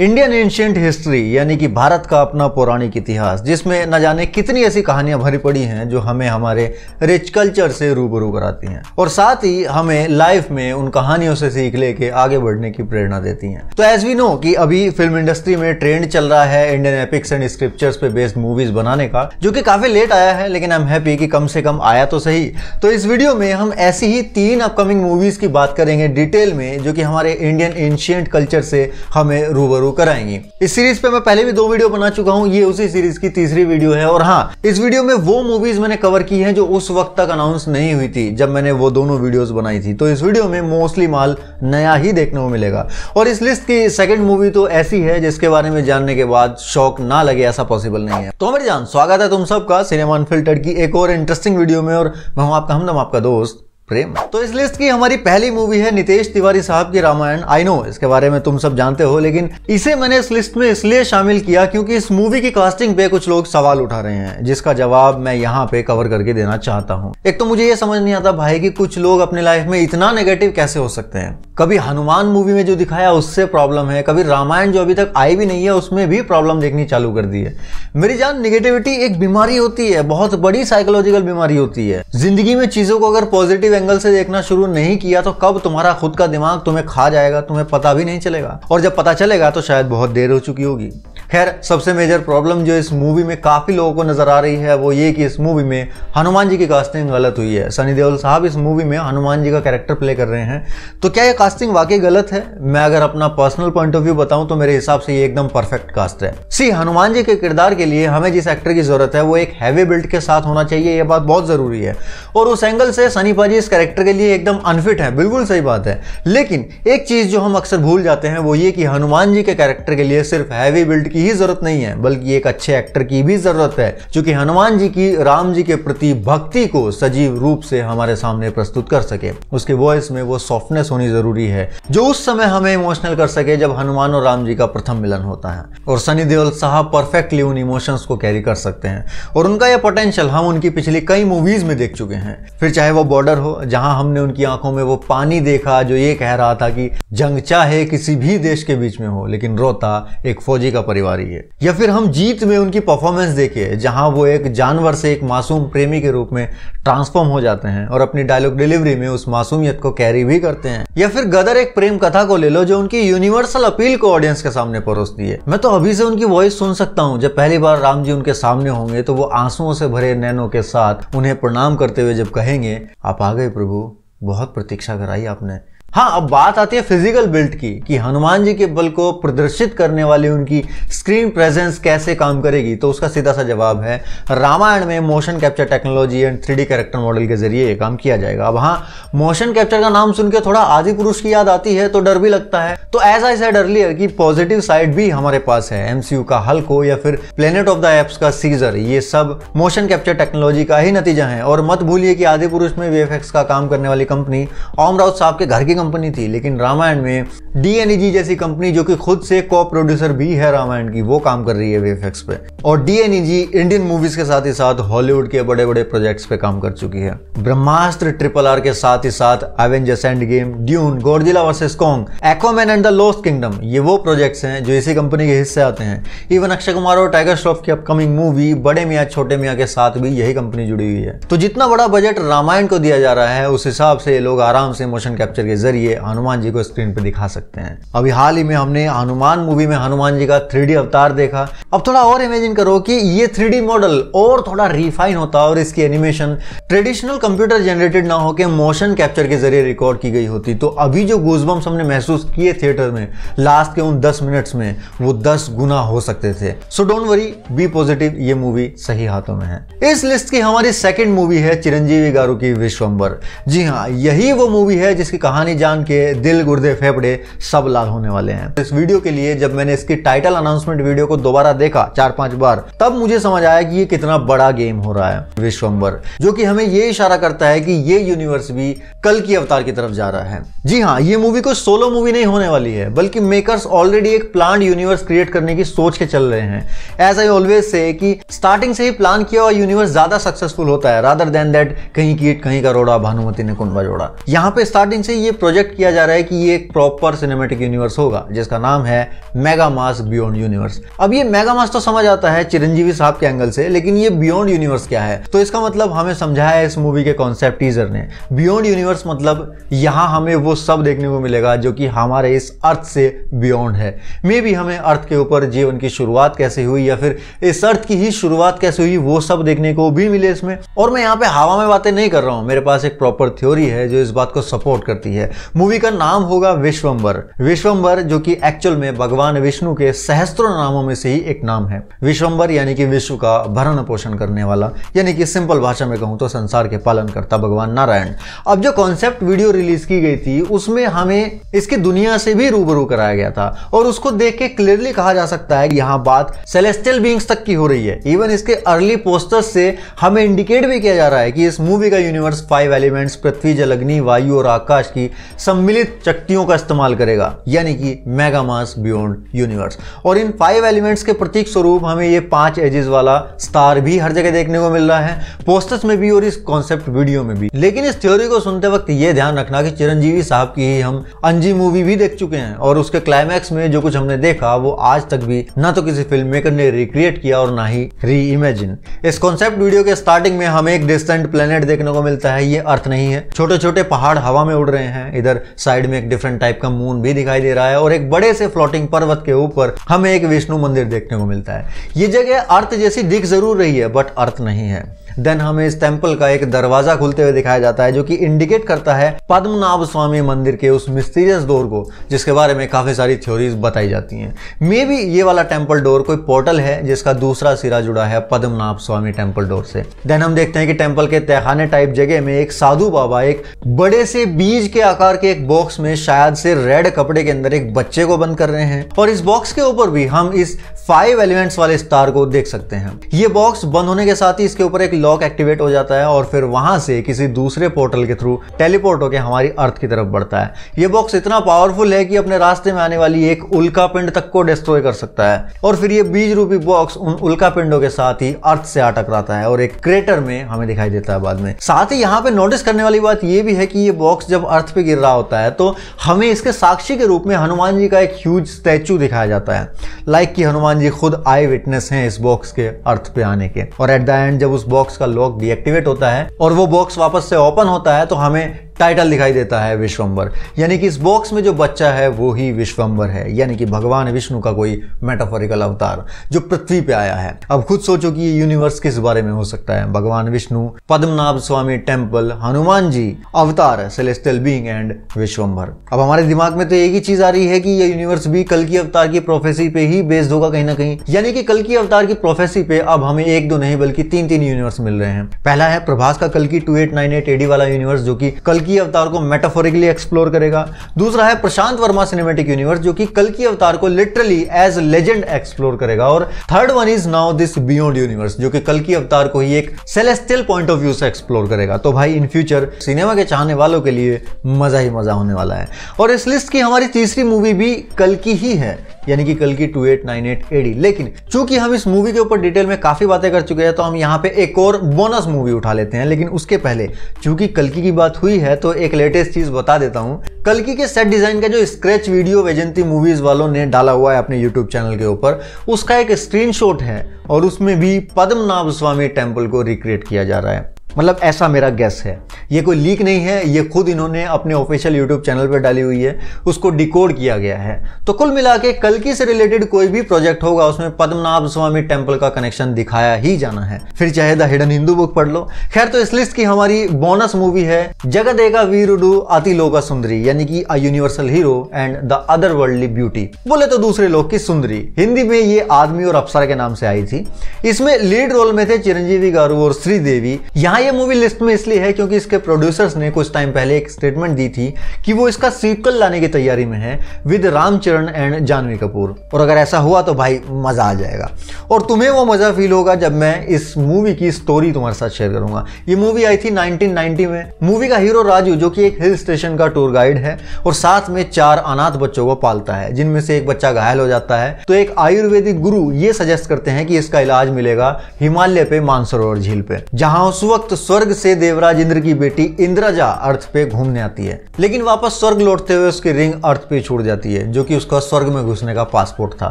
Indian ancient history यानी कि भारत का अपना पौराणिक इतिहास जिसमें न जाने कितनी ऐसी कहानियां भरी पड़ी हैं जो हमें हमारे रिच कल्चर से रूबरू कराती हैं और साथ ही हमें लाइफ में उन कहानियों से सीख लेके आगे बढ़ने की प्रेरणा देती हैं तो एज वी नो कि अभी फिल्म इंडस्ट्री में ट्रेंड चल रहा है इंडियन एपिक्स एंड स्क्रिप्चर्स पे बेस्ड मूवीज बनाने का जो कि काफी लेट आया है लेकिन आई एम हैप्पी कि कम से कम आया तो सही तो इस वीडियो में हम ऐसी ही तीन अपकमिंग मूवीज की बात करेंगे डिटेल में जो कि हमारे इंडियन एंशियंट कल्चर से हमें रूबरू होकर आएंगी इस सीरीज पे मैं पहले भी दो वीडियो बना चुका हूँ ये उसी सीरीज की तीसरी वीडियो है और हाँ इस वीडियो में वो मूवीज मैंने कवर की है जो उस वक्त तक अनाउंस नहीं हुई थी जब मैंने वो दोनों वीडियोज बनाई थी तो इस वीडियो में मोस्टली माल नया ही देखने को मिलेगा और इस लिस्ट की सेकेंड मूवी तो ऐसी है जिसके बारे में जानने के बाद शौक ना लगे ऐसा पॉसिबल नहीं है तो मेरी जान स्वागत है तुम सबका सिनेमा अनफिल्टर्ड की एक और इंटरेस्टिंग वीडियो में और मैं हूं आपका हमदम आपका दोस्त प्रेम तो इस लिस्ट की हमारी पहली मूवी है नितेश तिवारी साहब की रामायण आई नो इसके बारे में तुम सब जानते हो लेकिन इसे मैंने इस लिस्ट में इसलिए शामिल किया क्योंकि इस मूवी की कास्टिंग पे कुछ लोग सवाल उठा रहे हैं जिसका जवाब मैं यहाँ पे कवर करके देना चाहता हूँ एक तो मुझे ये समझ नहीं आता भाई की कुछ लोग अपने लाइफ में इतना नेगेटिव कैसे हो सकते हैं कभी हनुमान मूवी में जो दिखाया उससे प्रॉब्लम है कभी रामायण जो अभी तक आई भी नहीं है उसमें भी प्रॉब्लम देखनी चालू कर दी है मेरी जान निगेटिविटी एक बीमारी होती है बहुत बड़ी साइकोलॉजिकल बीमारी होती है जिंदगी में चीजों को अगर पॉजिटिव एंगल से देखना शुरू नहीं किया तो कब तुम्हारा खुद का दिमाग तुम्हें खा जाएगा तुम्हें पता भी नहीं चलेगा और जब पता चलेगा तो शायद बहुत देर हो चुकी होगी खैर सबसे मेजर प्रॉब्लम जो इस मूवी में काफ़ी लोगों को नज़र आ रही है वो ये कि इस मूवी में हनुमान जी की कास्टिंग गलत हुई है सनी देओल साहब इस मूवी में हनुमान जी का कैरेक्टर प्ले कर रहे हैं तो क्या ये कास्टिंग वाकई गलत है मैं अगर अपना पर्सनल पॉइंट ऑफ व्यू बताऊं तो मेरे हिसाब से ये एकदम परफेक्ट कास्ट है सी हनुमान जी के किरदार के लिए हमें जिस एक्टर की ज़रूरत है वो एक हैवी बिल्ट के साथ होना चाहिए ये बात बहुत ज़रूरी है और उस एंगल से सनी पाजी इस कैरेक्टर के लिए एकदम अनफिट है बिल्कुल सही बात है लेकिन एक चीज़ जो हम अक्सर भूल जाते हैं वो ये कि हनुमान जी के कैरेक्टर के लिए सिर्फ हैवी बिल्ट की की ही जरूरत नहीं है बल्कि एक अच्छे एक्टर की भी जरूरत है क्योंकि हनुमान जी की राम जी के प्रति भक्ति को सजीव रूप से हमारे सामने प्रस्तुत कर सके उसके वॉइस में वो सॉफ्टनेस होनी जरूरी है जो उस समय हमें इमोशनल कर सके जब हनुमान और राम जी का प्रथम मिलन होता है और सनी देओल साहब परफेक्टली उन इमोशंस को कैरी कर सकते हैं और उनका यह पोटेंशियल हम उनकी पिछली कई मूवीज में देख चुके हैं फिर चाहे वो बॉर्डर हो जहां हमने उनकी आंखों में वो पानी देखा जो ये कह रहा था कि जंग चाहे किसी भी देश के बीच में हो लेकिन रोता एक फौजी का परिवार आ रही है या फिर हम जीत में उनकी परफॉर्मेंस देखे जहां वो एक जानवर से एक मासूम प्रेमी के रूप में ट्रांसफॉर्म हो जाते हैं और अपनी डायलॉग डिलीवरी में उस मासूमियत को कैरी भी करते हैं या फिर गदर एक प्रेम कथा को ले लो जो उनकी यूनिवर्सल अपील को ऑडियंस के सामने परोस दिए मैं तो अभी से उनकी वॉइस सुन सकता हूँ जब पहली बार राम जी उनके सामने होंगे तो वो आंसुओं से भरे नैनों के साथ उन्हें प्रणाम करते हुए जब कहेंगे आप आ गए प्रभु बहुत प्रतीक्षा कराई आपने हाँ अब बात आती है फिजिकल बिल्ट की कि हनुमान जी के बल को प्रदर्शित करने वाली उनकी स्क्रीन प्रेजेंस कैसे काम करेगी तो उसका सीधा सा जवाब है रामायण में motion capture technology and three character model के जरिए ये काम किया जाएगा अब हाँ मोशन कैप्चर का नाम सुनकर थोड़ा आदि पुरुष की याद आती है तो डर भी लगता है तो एज आई सेड अर्लियर की पॉजिटिव साइड भी हमारे पास है एमसीयू का हल्को या फिर प्लेनेट ऑफ द एप्स का सीजर ये सब मोशन कैप्चर टेक्नोलॉजी का ही नतीजा है और मत भूलिए कि आदि पुरुष में वी का काम करने वाली कंपनी ओम राउत साहब के घर की कंपनी थी लेकिन रामायण में डी e जैसी कंपनी जो कि खुद से को प्रोड्यूसर भी है रामायण की वो काम कर रही है वेफेक्स पे और डी इंडियन मूवीज के साथ ही साथ हॉलीवुड के बड़े बड़े प्रोजेक्ट्स पे काम कर चुकी है ब्रह्मास्त्र ट्रिपल आर के साथ ही साथ Avengers endgame Dune Godzilla versus Kong Aquaman and the lost kingdom ये वो प्रोजेक्ट्स हैं जो इसी कंपनी के हिस्से आते हैं इवन अक्षय कुमार और टाइगर श्रॉफ की अपकमिंग मूवी बड़े मियाँ छोटे मियाँ के साथ भी यही कंपनी जुड़ी हुई है तो जितना बड़ा बजट रामायण को दिया जा रहा है उस हिसाब से ये लोग आराम से मोशन कैप्चर के जरिए जरिए हनुमान जी को स्क्रीन पर दिखा सकते हैं अभी हाल ही में हमने हनुमान मूवी में हनुमान जी का थ्री अवतार देखा अब थोड़ा और इमेजिन करो कि ये थ्री मॉडल और थोड़ा रिफाइन होता और इसकी एनिमेशन ट्रेडिशनल कंप्यूटर जनरेटेड ना होकर मोशन कैप्चर के जरिए रिकॉर्ड की गई होती तो अभी जो गोजबम्स हमने महसूस किए थिएटर में लास्ट के उन दस मिनट्स में वो दस गुना हो सकते थे so don't worry be positive ये मूवी सही हाथों में है इस लिस्ट की हमारी सेकेंड मूवी है चिरंजीवी गारू की विश्वम्बर जी हाँ यही वो मूवी है जिसकी कहानी जान के दिल गुर्दे फेफड़े सब लाल होने वाले हैं इस वीडियो के लिए जब मैंने इसकी टाइटल अनाउंसमेंट वीडियो को दोबारा देखा चार पांच बार तब मुझे समझ आया कि ये कितना बड़ा गेम हो रहा है विश्वम्बर जो कि हमें ये इशारा करता है कि ये यूनिवर्स भी कल की अवतार की तरफ जा रहा है जी हाँ ये मूवी कोई सोलो मूवी नहीं होने वाली है बल्कि मेकर्स ऑलरेडी एक प्लांट यूनिवर्स क्रिएट करने की सोच के चल रहे हैं एज आई ऑलवेज से कि स्टार्टिंग से ही प्लान किया हुआ यूनिवर्स ज्यादा सक्सेसफुल होता है रादर देन दैट कहीं कीट कहीं का रोड़ा भानुमति ने कुंडा जोड़ा यहाँ पे स्टार्टिंग से ये प्रोजेक्ट किया जा रहा है कि ये एक प्रॉपर सिनेमेटिक यूनिवर्स होगा जिसका नाम है मेगा मास बियॉन्ड यूनिवर्स अब ये मेगा मास तो समझ आता है चिरंजीवी साहब के एंगल से लेकिन ये बियॉन्ड यूनिवर्स क्या है तो इसका मतलब हमें समझाया इस मूवी के कॉन्सेप्ट टीजर ने बियॉन्ड यूनिवर्स मतलब यहाँ हमें वो सब देखने को मिलेगा जो कि हमारे इस अर्थ से बियॉन्ड है मे भी हमें अर्थ के ऊपर जीवन की शुरुआत कैसे हुई या फिर इस अर्थ की ही शुरुआत कैसे हुई वो सब देखने को भी मिले इसमें और मैं यहाँ पे हवा में बातें नहीं कर रहा हूँ मेरे पास एक प्रॉपर थ्योरी है जो इस बात को सपोर्ट करती है मूवी का नाम होगा विश्वम्बर विश्वम्बर जो कि एक्चुअल में भगवान विष्णु के सहस्त्रों नामों में से ही एक नाम है विश्वम्बर यानी कि विश्व का भरण पोषण करने वाला यानी कि सिंपल भाषा में कहूँ तो संसार के पालन करता भगवान नारायण अब जो कॉन्सेप्ट वीडियो रिलीज की गई थी उसमें हमें इसकी दुनिया से भी रूबरू कराया गया था और उसको देख के क्लियरली कहा जा सकता है यहाँ बात सेलेस्टियल बींग्स तक की हो रही है इवन इसके अर्ली पोस्टर्स से हमें इंडिकेट भी किया जा रहा है कि इस मूवी का यूनिवर्स फाइव एलिमेंट्स पृथ्वी जल अग्नि वायु और आकाश की सम्मिलित शक्तियों का इस्तेमाल करेगा यानी कि मेगा मास बियॉन्ड यूनिवर्स और इन फाइव एलिमेंट्स के प्रतीक स्वरूप हमें ये पांच एजेस वाला स्टार भी हर जगह देखने को मिल रहा है पोस्टर्स में भी और इस कॉन्सेप्ट वीडियो में भी लेकिन इस थ्योरी को सुनते वक्त ये ध्यान रखना कि चिरंजीवी साहब की ही हम अंजी मूवी भी देख चुके हैं और उसके क्लाइमैक्स में जो कुछ हमने देखा वो आज तक भी ना तो किसी फिल्म मेकर ने रिक्रिएट किया और ना ही री इमेजिन इस कॉन्सेप्ट वीडियो के स्टार्टिंग में हमें एक डिस्टेंट प्लेनेट देखने को मिलता है ये अर्थ नहीं है छोटे छोटे पहाड़ हवा में उड़ रहे हैं इधर साइड में एक डिफरेंट टाइप का मून भी दिखाई दे रहा है और एक बड़े से फ्लोटिंग पर्वत के ऊपर हमें एक विष्णु मंदिर देखने को मिलता है ये जगह अर्थ जैसी दिख जरूर रही है बट अर्थ नहीं है देन हमें इस टेम्पल का एक दरवाजा खुलते हुए दिखाया जाता है जो कि इंडिकेट करता है पद्मनाभ स्वामी मंदिर के उस मिस्टीरियस डोर को जिसके बारे में काफ़ी सारी थ्योरीज बताई जाती हैं मे बी ये वाला टेम्पल डोर कोई पोर्टल है जिसका दूसरा सिरा जुड़ा है पद्मनाभ स्वामी टेम्पल डोर से देन हम देखते हैं कि टेम्पल के तहखाने टाइप जगह में एक साधु बाबा एक बड़े से बीज के आकार के एक बॉक्स में शायद से रेड कपड़े के अंदर एक बच्चे को बंद कर रहे हैं और इस बॉक्स के ऊपर भी हम इस फाइव एलिमेंट्स वाले स्टार को देख सकते हैं ये बॉक्स बंद होने के साथ ही इसके ऊपर एक लॉक एक्टिवेट हो जाता है और फिर वहां से किसी दूसरे पोर्टल के थ्रू टेलीपोर्ट होकर हमारी अर्थ की तरफ बढ़ता है ये बॉक्स इतना पावरफुल है कि अपने रास्ते में आने वाली एक उल्का पिंड तक को डिस्ट्रॉय कर सकता है और फिर ये बीज रूपी बॉक्स उन उल्का पिंडों के साथ ही अर्थ से आ रहा है और एक क्रेटर में हमें दिखाई देता है बाद में साथ ही यहाँ पे नोटिस करने वाली बात यह भी है कि ये बॉक्स जब अर्थ पे गिर रहा होता है तो हमें इसके साक्षी के रूप में हनुमान जी का एक ह्यूज स्टैचू दिखाया जाता है लाइक कि हनुमान जी खुद आई विटनेस हैं इस बॉक्स के अर्थ पे आने के और एट द एंड जब उस बॉक्स का लॉक डीएक्टिवेट होता है और वो बॉक्स वापस से ओपन होता है तो हमें टाइटल दिखाई देता है विश्वम्बर यानी कि इस बॉक्स में जो बच्चा है वो ही विश्वम्बर है यानी कि भगवान विष्णु का कोई मेटाफोरिकल अवतार जो पृथ्वी पे आया है अब खुद सोचो कि ये यूनिवर्स किस बारे में हो सकता है भगवान विष्णु पद्मनाभ स्वामी टेम्पल हनुमान जी अवतार सेलेस्टल बींग एंड विश्वम्भर अब हमारे दिमाग में तो एक ही चीज आ रही है कि ये यूनिवर्स भी कल की अवतार की प्रोफेसी पे ही बेस्ड होगा कहीं ना कहीं यानी कि कल की अवतार की प्रोफेसी पे अब हमें एक दो नहीं बल्कि तीन तीन यूनिवर्स मिल रहे हैं पहला है प्रभास का कल की two eight nine eight AD वाला यूनिवर्स जो की कल की अवतार को मेटाफोरिकली एक्सप्लोर करेगा दूसरा है प्रशांत वर्मा सिनेमेटिक यूनिवर्स जो कि कल अवतार को लिटरली एज लेजेंड एक्सप्लोर करेगा और third one is now this beyond universe जो कि कल अवतार को ही एक सेलेस्टियल पॉइंट ऑफ व्यू से एक्सप्लोर करेगा तो भाई इन फ्यूचर सिनेमा के चाहने वालों के लिए मजा ही मजा होने वाला है और इस लिस्ट की हमारी तीसरी मूवी भी कल की ही है यानी कि कल की two eight nine eight AD लेकिन चूंकि हम इस मूवी के ऊपर डिटेल में काफी बातें कर चुके हैं तो हम यहाँ पे एक और बोनस मूवी उठा लेते हैं लेकिन उसके पहले चूंकि कलकी की बात हुई है तो एक लेटेस्ट चीज बता देता हूँ कलकी के सेट डिजाइन का जो स्क्रेच वीडियो वेजंती मूवीज वालों ने डाला हुआ है अपने यूट्यूब चैनल के ऊपर उसका एक स्क्रीनशॉट है और उसमें भी पद्मनाभ स्वामी टेम्पल को रिक्रिएट किया जा रहा है मतलब ऐसा मेरा गैस है ये कोई लीक नहीं है ये खुद इन्होंने अपने ऑफिशियल यूट्यूब चैनल पर डाली हुई है उसको डिकोड किया गया है तो कुल मिला के कलकी से रिलेटेड कोई भी प्रोजेक्ट होगा उसमें पद्मनाभ स्वामी टेम्पल का कनेक्शन दिखाया ही जाना है फिर चाहे द हिडन हिंदू बुक पढ़ लो खैर तो इस लिस्ट की हमारी बोनस मूवी है जगत वीर वीरुडू अति लोका सुंदरी यानी कि a universal hero and the other worldly beauty बोले तो दूसरे लोग की सुंदरी हिंदी में ये आदमी और अप्सरा के नाम से आई थी इसमें लीड रोल में थे चिरंजीवी गारू और श्रीदेवी यहाँ हाँ ये मूवी लिस्ट में इसलिए है क्योंकि इसके प्रोड्यूसर्स ने कुछ टाइम पहले एक स्टेटमेंट दी थी कि वो इसका सीक्वल लाने की तैयारी में है विद रामचरण एंड जानवी कपूर और अगर ऐसा हुआ तो भाई मज़ा आ जाएगा और तुम्हें वो मज़ा फील होगा जब मैं इस मूवी की स्टोरी तुम्हारे साथ शेयर करूंगा ये मूवी आई थी नाइनटीन में मूवी का हीरो राजू जो कि एक हिल स्टेशन का टूर गाइड है और साथ में चार अनाथ बच्चों को पालता है जिनमें से एक बच्चा घायल हो जाता है तो एक आयुर्वेदिक गुरु ये सजेस्ट करते हैं कि इसका इलाज मिलेगा हिमालय पे मानसरोवर झील पे जहां उस वक्त वक्त स्वर्ग से देवराज इंद्र की बेटी इंद्रजा अर्थ पे घूमने आती है लेकिन वापस स्वर्ग लौटते हुए उसकी रिंग अर्थ पे छूट जाती है जो कि उसका स्वर्ग में घुसने का पासपोर्ट था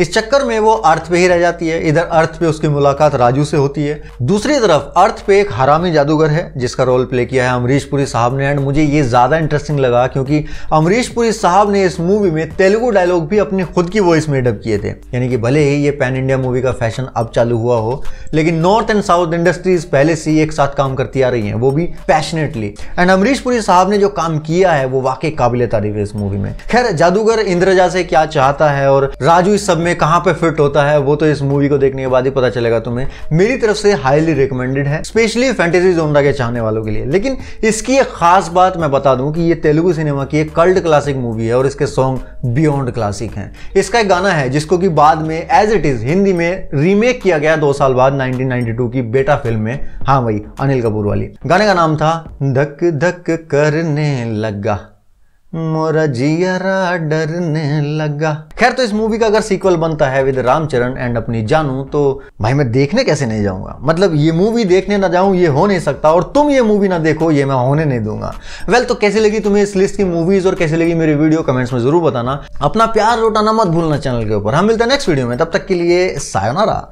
इस चक्कर में वो अर्थ पे ही रह जाती है इधर अर्थ पे उसकी मुलाकात राजू से होती है दूसरी तरफ अर्थ पे एक हरामी जादूगर है जिसका रोल प्ले किया है अमरीश पुरी साहब ने एंड मुझे ये ज्यादा इंटरेस्टिंग लगा क्योंकि अमरीश पुरी साहब ने इस मूवी में तेलुगु डायलॉग भी अपनी खुद की वॉइस में डब किए थे यानी कि भले ही ये पैन इंडिया मूवी का फैशन अब चालू हुआ हो लेकिन नॉर्थ एंड साउथ इंडस्ट्रीज पहले से ही एक साथ काम करती आ रही हैं वो भी पैशनेटली एंड अमरीश पुरी साहब ने जो काम किया है वो वाकई काबिल तारीफ है इस मूवी में खैर जादूगर इंद्रजा से क्या चाहता है और राजू इस सब में कहाँ पे फिट होता है वो तो इस मूवी को देखने के बाद ही पता चलेगा तुम्हें मेरी तरफ से हाईली रिकमेंडेड है स्पेशली फैंटेसी जोनरा के चाहने वालों के लिए लेकिन इसकी एक खास बात मैं बता दूं कि ये तेलुगु सिनेमा की एक कल्ट क्लासिक मूवी है और इसके सॉन्ग बियॉन्ड क्लासिक हैं इसका एक गाना है जिसको कि बाद में एज इट इज हिंदी में रीमेक किया गया दो साल बाद 1992 की बेटा फिल्म में हाँ भाई अनिल कपूर वाली गाने का नाम था धक धक करने लगा मोरा जियारा डरने लगा खैर तो इस मूवी का अगर सीक्वल बनता है विद रामचरण एंड अपनी जानू तो भाई मैं देखने कैसे नहीं जाऊंगा मतलब ये मूवी देखने ना जाऊं ये हो नहीं सकता और तुम ये मूवी ना देखो ये मैं होने नहीं दूंगा वेल well, तो कैसे लगी तुम्हें इस लिस्ट की मूवीज और कैसे लगी मेरी वीडियो कमेंट्स में जरूर बताना अपना प्यार लौटाना मत भूलना चैनल के ऊपर हम मिलते हैं नेक्स्ट वीडियो में तब तक के लिए सायोनारा